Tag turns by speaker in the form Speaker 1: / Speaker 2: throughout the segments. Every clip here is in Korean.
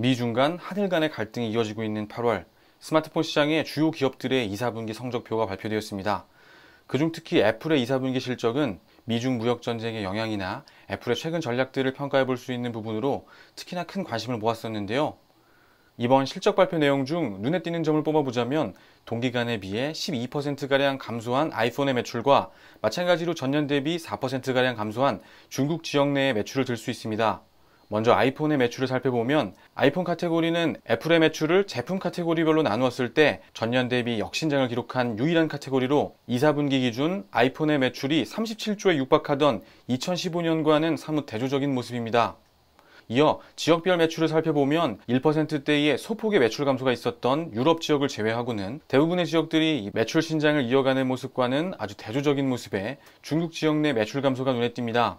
Speaker 1: 미중 간 하늘 간의 갈등이 이어지고 있는 8월 스마트폰 시장의 주요 기업들의 2사분기 성적표가 발표되었습니다. 그중 특히 애플의 2사분기 실적은 미중 무역 전쟁의 영향이나 애플의 최근 전략들을 평가해 볼 수 있는 부분으로 특히나 큰 관심을 모았었는데요. 이번 실적 발표 내용 중 눈에 띄는 점을 뽑아보자면 동기간에 비해 12%가량 감소한 아이폰의 매출과 마찬가지로 전년 대비 4%가량 감소한 중국 지역 내의 매출을 들 수 있습니다. 먼저 아이폰의 매출을 살펴보면 아이폰 카테고리는 애플의 매출을 제품 카테고리별로 나누었을 때 전년 대비 역신장을 기록한 유일한 카테고리로 2, 4분기 기준 아이폰의 매출이 37조에 육박하던 2015년과는 사뭇 대조적인 모습입니다. 이어 지역별 매출을 살펴보면 1%대의 소폭의 매출 감소가 있었던 유럽 지역을 제외하고는 대부분의 지역들이 매출 신장을 이어가는 모습과는 아주 대조적인 모습에 중국 지역 내 매출 감소가 눈에 띕니다.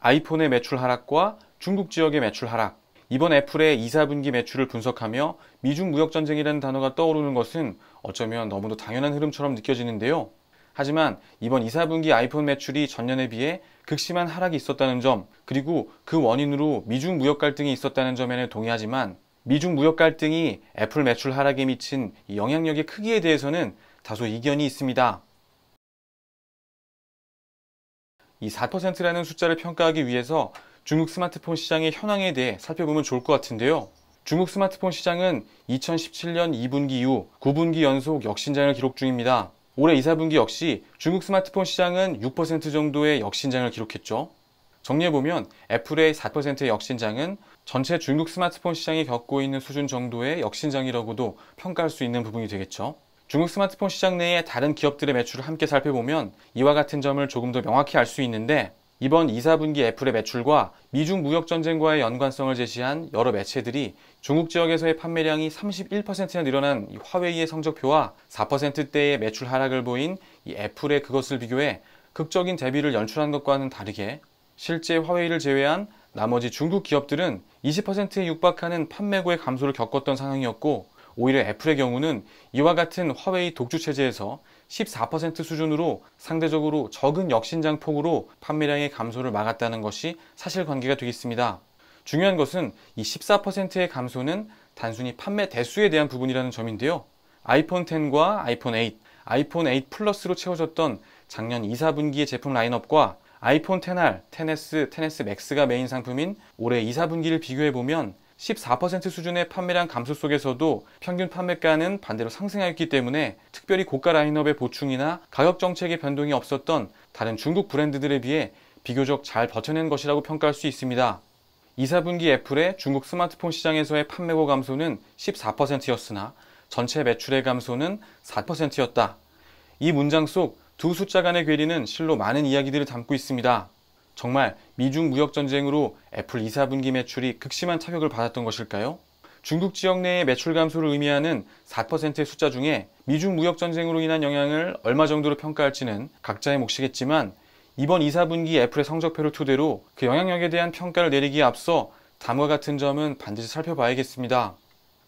Speaker 1: 아이폰의 매출 하락과 중국 지역의 매출 하락, 이번 애플의 2, 4분기 매출을 분석하며 미중 무역전쟁이라는 단어가 떠오르는 것은 어쩌면 너무도 당연한 흐름처럼 느껴지는데요. 하지만 이번 2, 4분기 아이폰 매출이 전년에 비해 극심한 하락이 있었다는 점, 그리고 그 원인으로 미중 무역 갈등이 있었다는 점에는 동의하지만 미중 무역 갈등이 애플 매출 하락에 미친 영향력의 크기에 대해서는 다소 이견이 있습니다. 이 4%라는 숫자를 평가하기 위해서 중국 스마트폰 시장의 현황에 대해 살펴보면 좋을 것 같은데요. 중국 스마트폰 시장은 2017년 2분기 이후 9분기 연속 역신장을 기록 중입니다. 올해 2, 4분기 역시 중국 스마트폰 시장은 6% 정도의 역신장을 기록했죠. 정리해보면 애플의 4%의 역신장은 전체 중국 스마트폰 시장이 겪고 있는 수준 정도의 역신장이라고도 평가할 수 있는 부분이 되겠죠. 중국 스마트폰 시장 내에 다른 기업들의 매출을 함께 살펴보면 이와 같은 점을 조금 더 명확히 알 수 있는데 이번 2, 4분기 애플의 매출과 미중 무역 전쟁과의 연관성을 제시한 여러 매체들이 중국 지역에서의 판매량이 31%나 늘어난 화웨이의 성적표와 4%대의 매출 하락을 보인 이 애플의 그것을 비교해 극적인 대비를 연출한 것과는 다르게 실제 화웨이를 제외한 나머지 중국 기업들은 20%에 육박하는 판매고의 감소를 겪었던 상황이었고 오히려 애플의 경우는 이와 같은 화웨이 독주 체제에서 14% 수준으로 상대적으로 적은 역신장 폭으로 판매량의 감소를 막았다는 것이 사실관계가 되겠습니다. 중요한 것은 이 14%의 감소는 단순히 판매 대수에 대한 부분이라는 점인데요. 아이폰 10과 아이폰 8, 아이폰 8 플러스로 채워졌던 작년 2, 4분기의 제품 라인업과 아이폰 10R, 10S, 10S 맥스가 메인 상품인 올해 2, 4분기를 비교해보면 14% 수준의 판매량 감소 속에서도 평균 판매가는 반대로 상승하였기 때문에 특별히 고가 라인업의 보충이나 가격 정책의 변동이 없었던 다른 중국 브랜드들에 비해 비교적 잘 버텨낸 것이라고 평가할 수 있습니다. 2, 4분기 애플의 중국 스마트폰 시장에서의 판매고 감소는 14%였으나 전체 매출의 감소는 4%였다. 이 문장 속 두 숫자 간의 괴리는 실로 많은 이야기들을 담고 있습니다. 정말 미중 무역 전쟁으로 애플 2, 4분기 매출이 극심한 타격을 받았던 것일까요? 중국 지역 내의 매출 감소를 의미하는 4%의 숫자 중에 미중 무역 전쟁으로 인한 영향을 얼마 정도로 평가할지는 각자의 몫이겠지만 이번 2, 4분기 애플의 성적표를 토대로 그 영향력에 대한 평가를 내리기에 앞서 다음과 같은 점은 반드시 살펴봐야겠습니다.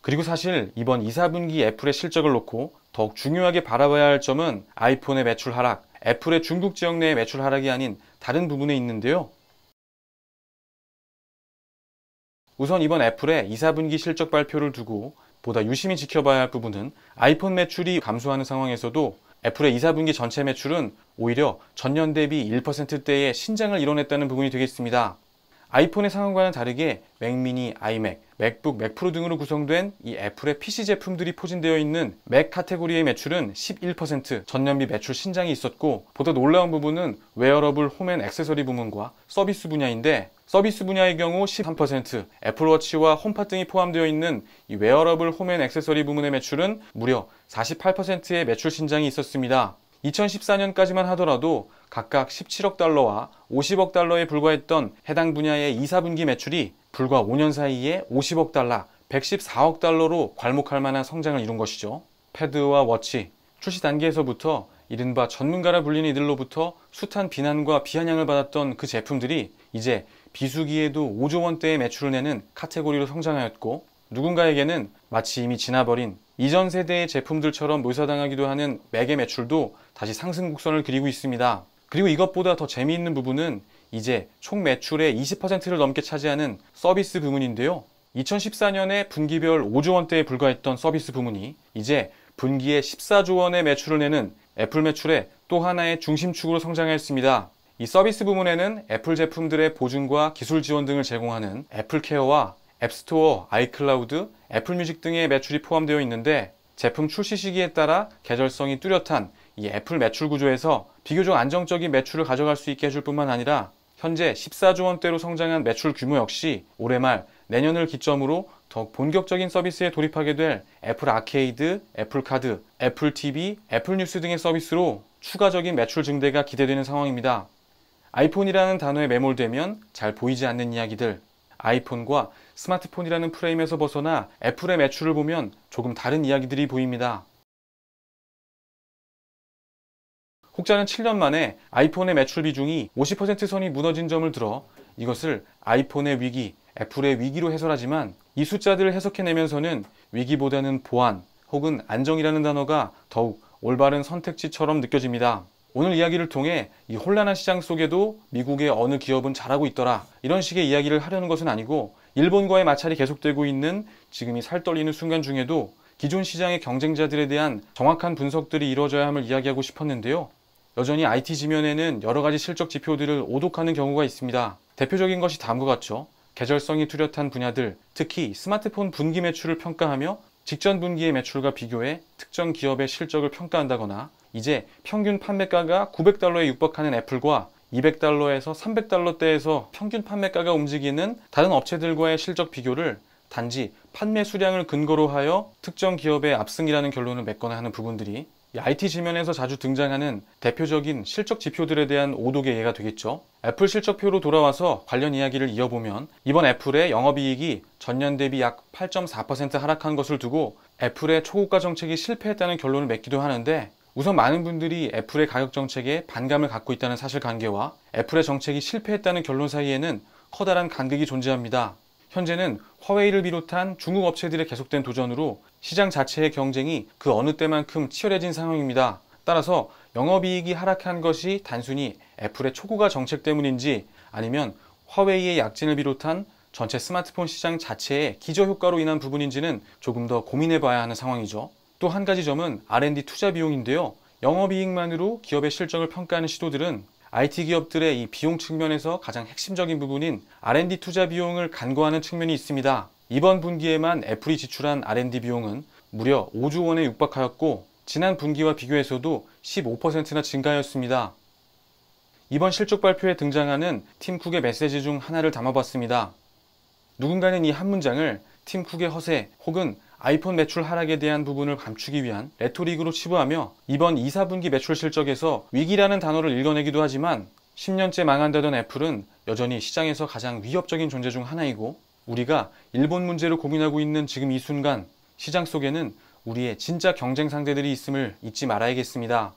Speaker 1: 그리고 사실 이번 2, 4분기 애플의 실적을 놓고 더욱 중요하게 바라봐야 할 점은 아이폰의 매출 하락, 애플의 중국 지역 내 매출 하락이 아닌 다른 부분에 있는데요. 우선 이번 애플의 2, 4분기 실적 발표를 두고 보다 유심히 지켜봐야 할 부분은 아이폰 매출이 감소하는 상황에서도 애플의 2, 4분기 전체 매출은 오히려 전년 대비 1%대의 신장을 이뤄냈다는 부분이 되겠습니다. 아이폰의 상황과는 다르게 맥미니, 아이맥, 맥북, 맥프로 등으로 구성된 이 애플의 PC 제품들이 포진되어 있는 맥 카테고리의 매출은 11% 전년비 매출 신장이 있었고 보다 놀라운 부분은 웨어러블 홈앤 액세서리 부문과 서비스 분야인데 서비스 분야의 경우 13%, 애플워치와 홈팟 등이 포함되어 있는 이 웨어러블 홈앤 액세서리 부문의 매출은 무려 48%의 매출 신장이 있었습니다. 2014년까지만 하더라도 각각 17억 달러와 50억 달러에 불과했던 해당 분야의 2, 4분기 매출이 불과 5년 사이에 50억 달러, 114억 달러로 괄목할 만한 성장을 이룬 것이죠. 패드와 워치, 출시 단계에서부터 이른바 전문가라 불리는 이들로부터 숱한 비난과 비아냥을 받았던 그 제품들이 이제 비수기에도 5조 원대의 매출을 내는 카테고리로 성장하였고 누군가에게는 마치 이미 지나버린 이전 세대의 제품들처럼 몰사당하기도 하는 매개 매출도 다시 상승 곡선을 그리고 있습니다. 그리고 이것보다 더 재미있는 부분은 이제 총 매출의 20%를 넘게 차지하는 서비스 부문인데요. 2014년에 분기별 5조 원대에 불과했던 서비스 부문이 이제 분기에 14조 원의 매출을 내는 애플 매출의 또 하나의 중심축으로 성장하였습니다이 서비스 부문에는 애플 제품들의 보증과 기술 지원 등을 제공하는 애플케어와 앱스토어, 아이클라우드, 애플뮤직 등의 매출이 포함되어 있는데 제품 출시 시기에 따라 계절성이 뚜렷한 이 애플 매출 구조에서 비교적 안정적인 매출을 가져갈 수 있게 해줄 뿐만 아니라 현재 14조 원대로 성장한 매출 규모 역시 올해 말 내년을 기점으로 더욱 본격적인 서비스에 돌입하게 될 애플 아케이드, 애플 카드, 애플 TV, 애플 뉴스 등의 서비스로 추가적인 매출 증대가 기대되는 상황입니다. 아이폰이라는 단어에 매몰되면 잘 보이지 않는 이야기들, 아이폰과 스마트폰이라는 프레임에서 벗어나 애플의 매출을 보면 조금 다른 이야기들이 보입니다. 혹자는 7년 만에 아이폰의 매출 비중이 50% 선이 무너진 점을 들어 이것을 아이폰의 위기, 애플의 위기로 해설하지만 이 숫자들을 해석해내면서는 위기보다는 보안 혹은 안정이라는 단어가 더욱 올바른 선택지처럼 느껴집니다. 오늘 이야기를 통해 이 혼란한 시장 속에도 미국의 어느 기업은 잘하고 있더라 이런 식의 이야기를 하려는 것은 아니고 일본과의 마찰이 계속되고 있는 지금 이 살떨리는 순간 중에도 기존 시장의 경쟁자들에 대한 정확한 분석들이 이루어져야 함을 이야기하고 싶었는데요. 여전히 IT 지면에는 여러 가지 실적 지표들을 오독하는 경우가 있습니다. 대표적인 것이 다음과 같죠. 계절성이 뚜렷한 분야들, 특히 스마트폰 분기 매출을 평가하며 직전 분기의 매출과 비교해 특정 기업의 실적을 평가한다거나 이제 평균 판매가가 900달러에 육박하는 애플과 200달러에서 300달러대에서 평균 판매가가 움직이는 다른 업체들과의 실적 비교를 단지 판매 수량을 근거로 하여 특정 기업의 압승이라는 결론을 맺거나 하는 부분들이 IT 지면에서 자주 등장하는 대표적인 실적 지표들에 대한 오독의 예가 되겠죠. 애플 실적표로 돌아와서 관련 이야기를 이어보면 이번 애플의 영업이익이 전년 대비 약 8.4% 하락한 것을 두고 애플의 초고가 정책이 실패했다는 결론을 맺기도 하는데 우선 많은 분들이 애플의 가격 정책에 반감을 갖고 있다는 사실관계와 애플의 정책이 실패했다는 결론 사이에는 커다란 간극이 존재합니다. 현재는 화웨이를 비롯한 중국 업체들의 계속된 도전으로 시장 자체의 경쟁이 그 어느 때만큼 치열해진 상황입니다. 따라서 영업이익이 하락한 것이 단순히 애플의 초고가 정책 때문인지 아니면 화웨이의 약진을 비롯한 전체 스마트폰 시장 자체의 기저효과로 인한 부분인지는 조금 더 고민해 봐야 하는 상황이죠. 또한 가지 점은 R&D 투자 비용인데요. 영업이익만으로 기업의 실적을 평가하는 시도들은 IT 기업들의 이 비용 측면에서 가장 핵심적인 부분인 R&D 투자 비용을 간과하는 측면이 있습니다. 이번 분기에만 애플이 지출한 R&D 비용은 무려 5조 원에 육박하였고 지난 분기와 비교해서도 15%나 증가하였습니다. 이번 실적 발표에 등장하는 팀 쿡의 메시지 중 하나를 담아봤습니다. 누군가는 이 한 문장을 팀 쿡의 허세 혹은 아이폰 매출 하락에 대한 부분을 감추기 위한 레토릭으로 치부하며 이번 2, 4분기 매출 실적에서 위기라는 단어를 읽어내기도 하지만 10년째 망한다던 애플은 여전히 시장에서 가장 위협적인 존재 중 하나이고 우리가 일본 문제를 고민하고 있는 지금 이 순간 시장 속에는 우리의 진짜 경쟁 상대들이 있음을 잊지 말아야겠습니다.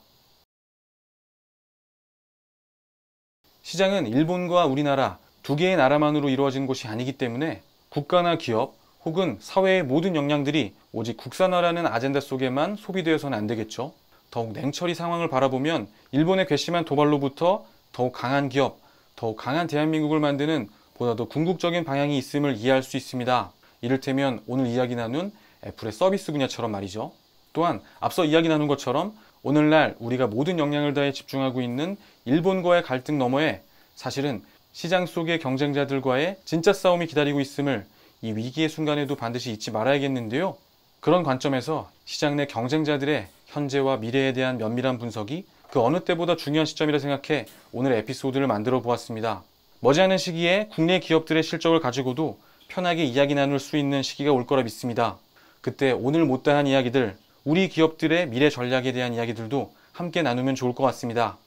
Speaker 1: 시장은 일본과 우리나라 두 개의 나라만으로 이루어진 곳이 아니기 때문에 국가나 기업, 혹은 사회의 모든 역량들이 오직 국산화라는 아젠다 속에만 소비되어서는 안 되겠죠. 더욱 냉철히 상황을 바라보면 일본의 괘씸한 도발로부터 더욱 강한 기업, 더욱 강한 대한민국을 만드는 보다 더 궁극적인 방향이 있음을 이해할 수 있습니다. 이를테면 오늘 이야기 나눈 애플의 서비스 분야처럼 말이죠. 또한 앞서 이야기 나눈 것처럼 오늘날 우리가 모든 역량을 다해 집중하고 있는 일본과의 갈등 너머에 사실은 시장 속의 경쟁자들과의 진짜 싸움이 기다리고 있음을 이 위기의 순간에도 반드시 잊지 말아야겠는데요. 그런 관점에서 시장 내 경쟁자들의 현재와 미래에 대한 면밀한 분석이 그 어느 때보다 중요한 시점이라 생각해 오늘 에피소드를 만들어 보았습니다. 머지않은 시기에 국내 기업들의 실적을 가지고도 편하게 이야기 나눌 수 있는 시기가 올 거라 믿습니다. 그때 오늘 못다한 이야기들, 우리 기업들의 미래 전략에 대한 이야기들도 함께 나누면 좋을 것 같습니다.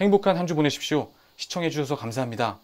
Speaker 1: 행복한 한 주 보내십시오. 시청해주셔서 감사합니다.